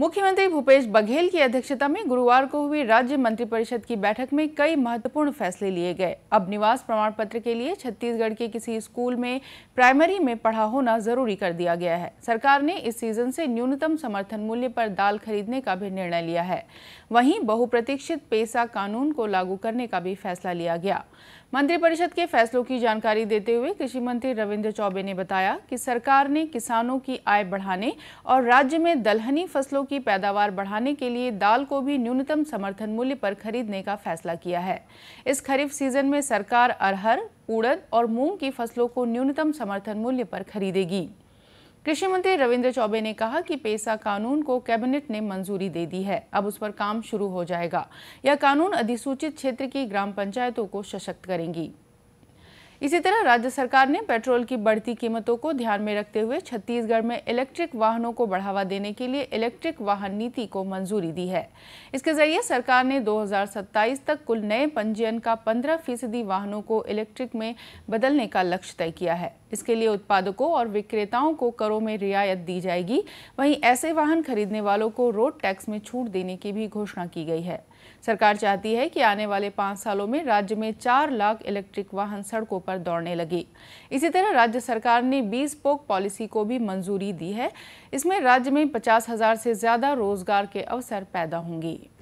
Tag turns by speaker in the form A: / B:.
A: मुख्यमंत्री भूपेश बघेल की अध्यक्षता में गुरुवार को हुई राज्य मंत्रिपरिषद की बैठक में कई महत्वपूर्ण फैसले लिए गए अब निवास प्रमाण पत्र के लिए छत्तीसगढ़ के किसी स्कूल में प्राइमरी में पढ़ा होना जरूरी कर दिया गया है सरकार ने इस सीजन से न्यूनतम समर्थन मूल्य पर दाल खरीदने का भी निर्णय लिया है वहीं बहुप्रतीक्षित पेशा कानून को लागू करने का भी फैसला लिया गया मंत्रिपरिषद के फैसलों की जानकारी देते हुए कृषि मंत्री रविंद्र चौबे ने बताया कि सरकार ने किसानों की आय बढ़ाने और राज्य में दलहनी फसलों फसलों की पैदावार बढ़ाने के लिए दाल को भी न्यूनतम समर्थन मूल्य पर खरीदने का फैसला किया है इस खरीफ सीजन में सरकार अरहर उड़द और मूंग की फसलों को न्यूनतम समर्थन मूल्य पर खरीदेगी कृषि मंत्री रविंद्र चौबे ने कहा कि पेशा कानून को कैबिनेट ने मंजूरी दे दी है अब उस पर काम शुरू हो जाएगा यह कानून अधिसूचित क्षेत्र की ग्राम पंचायतों को सशक्त करेंगी इसी तरह राज्य सरकार ने पेट्रोल की बढ़ती कीमतों को ध्यान में रखते हुए छत्तीसगढ़ में इलेक्ट्रिक वाहनों को बढ़ावा देने के लिए इलेक्ट्रिक वाहन नीति को मंजूरी दी है इसके जरिए सरकार ने 2027 तक कुल नए पंजीयन का 15 फीसदी वाहनों को इलेक्ट्रिक में बदलने का लक्ष्य तय किया है इसके लिए उत्पादकों और विक्रेताओं को करों में रियायत दी जाएगी वहीं ऐसे वाहन खरीदने वालों को रोड टैक्स में छूट देने की भी घोषणा की गई है सरकार चाहती है कि आने वाले पाँच सालों में राज्य में चार लाख इलेक्ट्रिक वाहन सड़कों पर पर दौड़ने लगी इसी तरह राज्य सरकार ने बीस पोक पॉलिसी को भी मंजूरी दी है इसमें राज्य में पचास हजार से ज़्यादा रोजगार के अवसर पैदा होंगे